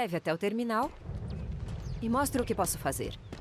leve até o terminal e mostre o que posso fazer.